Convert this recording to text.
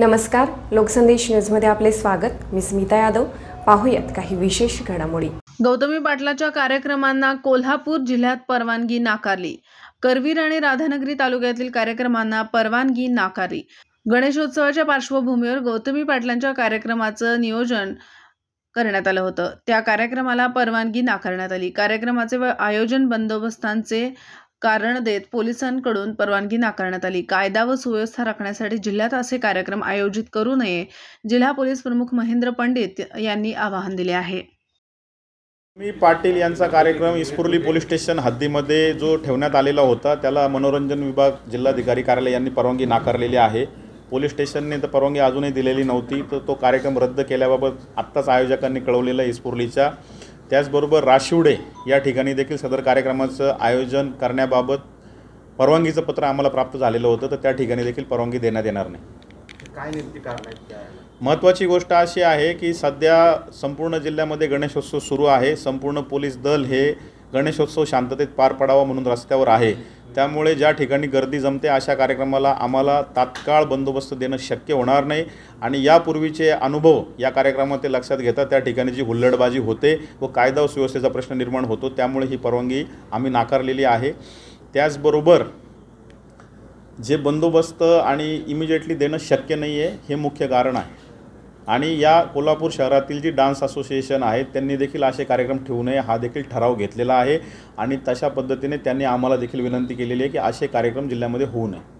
नमस्कार लोकसंदेश न्यूजमध्ये आपले स्वागत मी स्मिता यादव पाहूयात काही विशेष घडामोडी गौतमी पाटलाच्या कार्यक्रमांना कोल्हापूर जिल्ह्यात परवानगी नाकारली करवीर आणि राधानगरी तालुक्यातील कार्यक्रमांना परवानगी नाकारली गणेशोत्सवाच्या पार्श्वभूमीवर गौतमी पाटलांच्या कार्यक्रमाचं नियोजन करण्यात आलं होतं त्या कार्यक्रमाला परवानगी नाकारण्यात आली कार्यक्रमाचे व आयोजन बंदोबस्तांचे कारण देत पोलिसांकडून परवानगी नाकारण्यात आली कायदा व सुव्यवस्था राखण्यासाठी जिल्ह्यात असे कार्यक्रम आयोजित करू नये जिल्हा पोलीस प्रमुख महेंद्र पंडित यांनी आवाहन दिले आहे मी पाटील यांचा कार्यक्रम इस्पुर्ली पोलीस स्टेशन हद्दीमध्ये जो ठेवण्यात आलेला होता त्याला मनोरंजन विभाग जिल्हाधिकारी कार्यालय यांनी परवानगी नाकारलेली आहे पोलीस स्टेशनने तर परवानगी अजूनही दिलेली नव्हती तर तो कार्यक्रम रद्द केल्याबाबत आत्ताच आयोजकांनी कळवलेला इस्पुर्लीच्या त्याचबरोबर राशिवडे या ठिकाणी देखील सदर कार्यक्रमाचं आयोजन करण्याबाबत परवानगीचं पत्र आम्हाला प्राप्त झालेलं होतं तर त्या ठिकाणी देखील परवानगी देण्यात येणार नाही काय नेमकी कारण महत्त्वाची गोष्ट अशी आहे की सध्या संपूर्ण जिल्ह्यामध्ये गणेशोत्सव सुरू आहे संपूर्ण पोलीस दल हे गणेशोत्सव शांततेत पार पडावा म्हणून रस्त्यावर आहे त्यामुळे ज्या ठिकाणी गर्दी जमते अशा कार्यक्रमाला आम्हाला तात्काळ बंदोबस्त देणं शक्य होणार नाही आणि यापूर्वीचे अनुभव या कार्यक्रमात ते लक्षात घेता त्या ठिकाणी जी हुल्लडबाजी होते व कायदा सुव्यवस्थेचा प्रश्न निर्माण होतो त्यामुळे ही परवानगी आम्ही नाकारलेली आहे त्याचबरोबर जे बंदोबस्त आणि इमिजिएटली देणं शक्य नाही आहे हे मुख्य कारण आहे आणि या कोल्हापूर शहरातील जी डान्स असोसिएशन आहे त्यांनी देखील असे कार्यक्रम ठेवू नये हा देखील ठराव घेतलेला आहे आणि तशा पद्धतीने त्यांनी आम्हाला देखील विनंती केलेली आहे की असे कार्यक्रम जिल्ह्यामध्ये होऊ नये